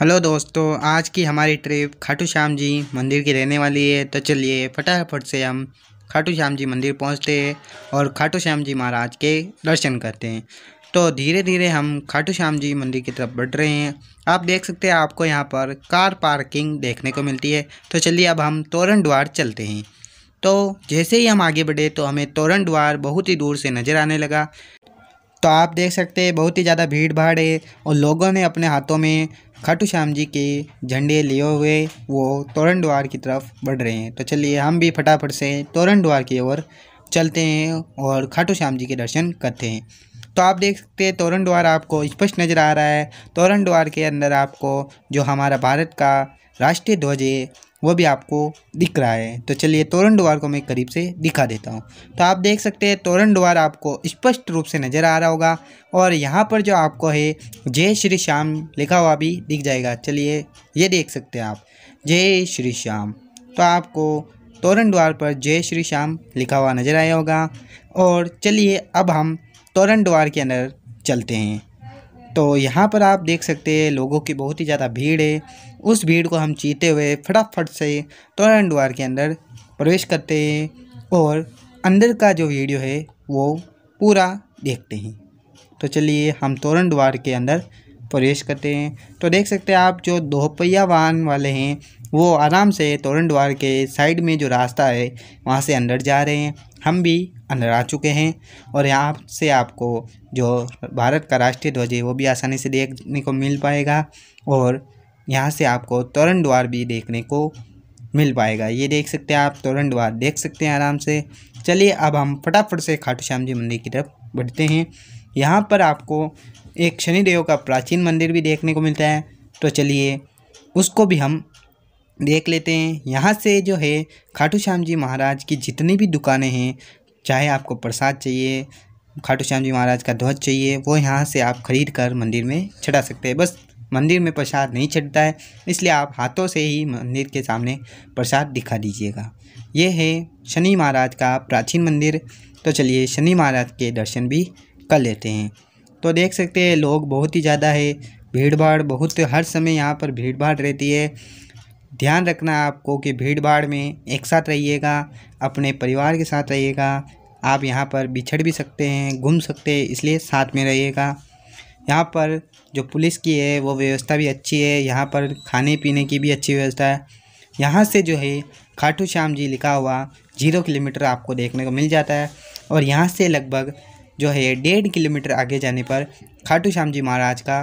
hello दोस्तों आज की हमारी ट्रिप खाटू श्याम जी मंदिर की रहने वाली है तो चलिए फटाफट से हम खाटू श्याम जी मंदिर पहुंचते हैं और खाटू श्याम जी महाराज के दर्शन करते हैं तो धीरे धीरे हम खाटू श्याम जी मंदिर की तरफ बढ़ रहे हैं आप देख सकते हैं आपको यहाँ पर कार पार्किंग देखने को मिलती है तो चलिए अब हम तोरण द्वार चलते हैं तो जैसे ही हम आगे बढ़े तो हमें तोरण द्वार बहुत ही दूर से नज़र आने लगा तो आप देख सकते हैं बहुत ही ज़्यादा भीड़ भाड़ है और लोगों ने अपने हाथों में खाटू श्याम जी के झंडे लिए हुए वो तोरण द्वार की तरफ बढ़ रहे हैं तो चलिए हम भी फटाफट से तोरण द्वार की ओर चलते हैं और खाटू श्याम जी के दर्शन करते हैं तो आप देख सकते हैं तोरण द्वार आपको स्पष्ट नज़र आ रहा है तोरण द्वार के अंदर आपको जो हमारा भारत का राष्ट्रीय ध्वज है वो भी आपको दिख रहा है तो चलिए तोरण द्वार को मैं करीब से दिखा देता हूँ तो आप देख सकते हैं तोरण द्वार आपको स्पष्ट रूप से नज़र आ रहा होगा और यहाँ पर जो आपको है जय श्री श्याम लिखा हुआ भी दिख जाएगा चलिए ये देख सकते हैं आप जय श्री श्याम तो आपको तोरण द्वार पर जय श्री श्याम लिखा हुआ नज़र आया होगा और चलिए अब हम तोरण द्वार के अंदर चलते हैं तो यहाँ पर आप देख सकते हैं लोगों की बहुत ही ज़्यादा भीड़ है उस भीड़ को हम चीते हुए फटाफट से तोरण द्वार के अंदर प्रवेश करते हैं और अंदर का जो वीडियो है वो पूरा देखते हैं तो चलिए हम तोरण द्वार के अंदर प्रवेश करते हैं तो देख सकते हैं आप जो दोपहिया वाहन वाले हैं वो आराम से तोरण द्वार के साइड में जो रास्ता है वहाँ से अंदर जा रहे हैं हम भी अंदर आ चुके हैं और यहाँ से आपको जो भारत का राष्ट्रीय ध्वज है वो भी आसानी से देखने को मिल पाएगा और यहाँ से आपको तोरण द्वार भी देखने को मिल पाएगा ये देख सकते हैं आप तोरण द्वार देख सकते हैं आराम से चलिए अब हम फटाफट से खाटू श्याम जी मंदिर की तरफ बढ़ते हैं यहाँ पर आपको एक शनिदेव का प्राचीन मंदिर भी देखने को मिलता है तो चलिए उसको भी हम देख लेते हैं यहाँ से जो है खाटू श्याम जी महाराज की जितनी भी दुकानें हैं चाहे आपको प्रसाद चाहिए खाटू श्याम जी महाराज का ध्वज चाहिए वो यहाँ से आप खरीद कर मंदिर में चढ़ा सकते हैं बस मंदिर में प्रसाद नहीं चढ़ता है इसलिए आप हाथों से ही मंदिर के सामने प्रसाद दिखा दीजिएगा ये है शनि महाराज का प्राचीन मंदिर तो चलिए शनि महाराज के दर्शन भी कर लेते हैं तो देख सकते हैं लोग बहुत ही ज़्यादा है भीड़ भाड़ बहुत हर समय यहाँ पर भीड़ भाड़ रहती है ध्यान रखना आपको कि भीड़ भाड़ में एक साथ रहिएगा अपने परिवार के साथ रहिएगा आप यहाँ पर बिछड़ भी सकते हैं घूम सकते हैं इसलिए साथ में रहिएगा यहाँ पर जो पुलिस की है वो व्यवस्था भी अच्छी है यहाँ पर खाने पीने की भी अच्छी व्यवस्था है यहाँ से जो है खाटू श्याम जी लिखा हुआ जीरो किलोमीटर आपको देखने को मिल जाता है और यहाँ से लगभग जो है डेढ़ किलोमीटर आगे जाने पर खाटू श्याम जी महाराज का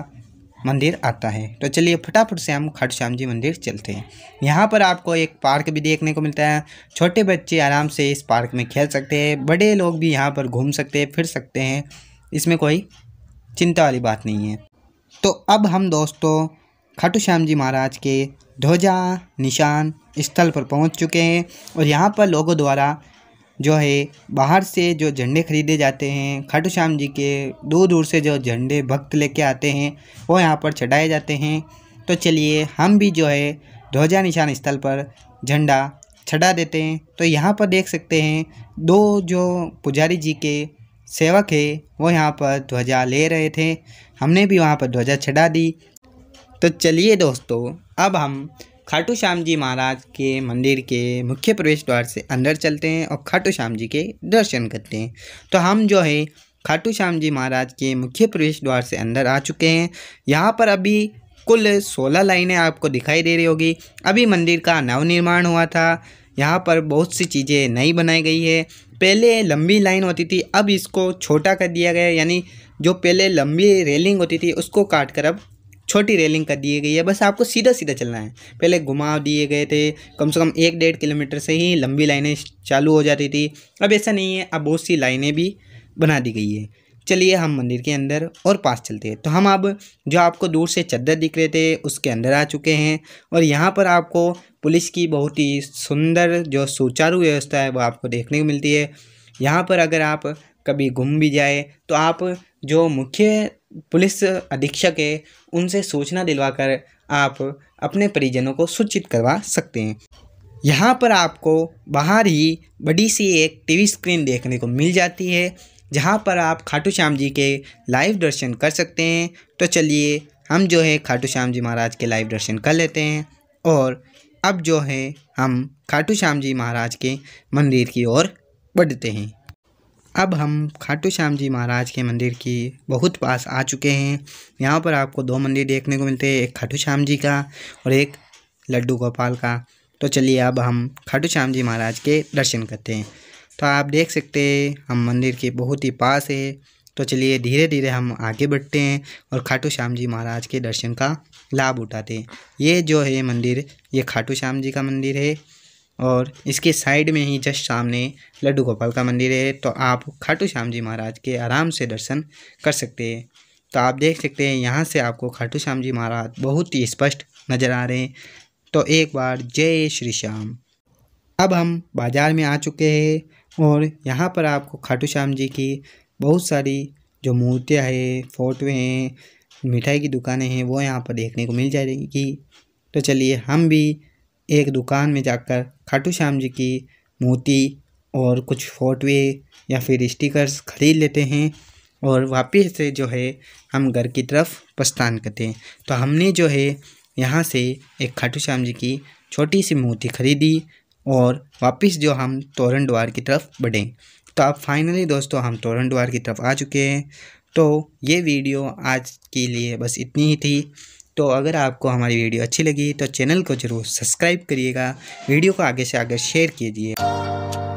मंदिर आता है तो चलिए फटाफट से हम खट श्याम जी मंदिर चलते हैं यहाँ पर आपको एक पार्क भी देखने को मिलता है छोटे बच्चे आराम से इस पार्क में खेल सकते हैं बड़े लोग भी यहाँ पर घूम सकते हैं फिर सकते हैं इसमें कोई चिंता वाली बात नहीं है तो अब हम दोस्तों खाटू श्याम जी महाराज के ध्वजा निशान स्थल पर पहुंच चुके हैं और यहाँ पर लोगों द्वारा जो है बाहर से जो झंडे खरीदे जाते हैं खाटू श्याम जी के दूर दूर से जो झंडे भक्त लेके आते हैं वो यहाँ पर चढ़ाए जाते हैं तो चलिए हम भी जो है ध्वजा निशान स्थल पर झंडा चढ़ा देते हैं तो यहाँ पर देख सकते हैं दो जो पुजारी जी के सेवक है वो यहाँ पर ध्वजा ले रहे थे हमने भी वहाँ पर ध्वजा चढ़ा दी तो चलिए दोस्तों अब हम खाटू श्याम जी महाराज के मंदिर के मुख्य प्रवेश द्वार से अंदर चलते हैं और खाटू श्याम जी के दर्शन करते हैं तो हम जो है खाटू श्याम जी महाराज के मुख्य प्रवेश द्वार से अंदर आ चुके हैं यहाँ पर अभी कुल सोलह लाइनें आपको दिखाई दे रही होगी अभी मंदिर का नवनिर्माण हुआ था यहाँ पर बहुत सी चीज़ें नई बनाई गई है पहले लंबी लाइन होती थी अब इसको छोटा कर दिया गया यानी जो पहले लंबी रेलिंग होती थी उसको काट कर अब छोटी रेलिंग कर दी गई है बस आपको सीधा सीधा चलना है पहले घुमा दिए गए थे कम से कम एक डेढ़ किलोमीटर से ही लंबी लाइनें चालू हो जाती थी अब ऐसा नहीं है अब बहुत सी लाइनें भी बना दी गई है चलिए हम मंदिर के अंदर और पास चलते हैं तो हम अब जो आपको दूर से चद्दर दिख रहे थे उसके अंदर आ चुके हैं और यहाँ पर आपको पुलिस की बहुत ही सुंदर जो सुचारू व्यवस्था है वो आपको देखने को मिलती है यहाँ पर अगर आप कभी घूम भी जाए तो आप जो मुख्य पुलिस अधीक्षक है उनसे सूचना दिलवाकर आप अपने परिजनों को सूचित करवा सकते हैं यहाँ पर आपको बाहर ही बड़ी सी एक टीवी स्क्रीन देखने को मिल जाती है जहाँ पर आप खाटू श्याम जी के लाइव दर्शन कर सकते हैं तो चलिए हम जो है खाटू श्याम जी महाराज के लाइव दर्शन कर लेते हैं और अब जो है हम खाटू श्याम जी महाराज के मंदिर की ओर बढ़ते हैं अब हम खाटू श्याम जी महाराज के मंदिर की बहुत पास आ चुके हैं यहाँ पर आपको दो मंदिर देखने को मिलते हैं एक खाटू श्याम जी का और एक लड्डू गोपाल का तो चलिए अब हम खाटू श्याम जी महाराज के दर्शन करते हैं तो आप देख सकते हैं हम मंदिर के बहुत ही पास है तो चलिए धीरे धीरे हम आगे बढ़ते हैं और खाटू श्याम जी महाराज के दर्शन का लाभ उठाते हैं ये जो है मंदिर ये खाटू श्याम जी का मंदिर है और इसके साइड में ही जस्ट सामने लड्डू गोपाल का मंदिर है तो आप खाटू श्याम जी महाराज के आराम से दर्शन कर सकते हैं तो आप देख सकते हैं यहाँ से आपको खाटू श्याम जी महाराज बहुत ही स्पष्ट नज़र आ रहे हैं तो एक बार जय श्री श्याम अब हम बाज़ार में आ चुके हैं और यहाँ पर आपको खाटू श्याम जी की बहुत सारी जो मूर्तियाँ हैं फोटोएँ हैं मिठाई की दुकानें हैं वो यहाँ पर देखने को मिल जाएगी तो चलिए हम भी एक दुकान में जाकर खाटू श्याम जी की मूर्ति और कुछ फोटवे या फिर स्टिकर्स खरीद लेते हैं और वापस से जो है हम घर की तरफ प्रस्थान करते हैं तो हमने जो है यहाँ से एक खाटू श्याम जी की छोटी सी मूर्ति खरीदी और वापस जो हम तोरण द्वार की तरफ बढ़ें तो अब फाइनली दोस्तों हम तोरण द्वार की तरफ आ चुके हैं तो ये वीडियो आज के लिए बस इतनी ही थी तो अगर आपको हमारी वीडियो अच्छी लगी तो चैनल को ज़रूर सब्सक्राइब करिएगा वीडियो को आगे से आगे शेयर कीजिए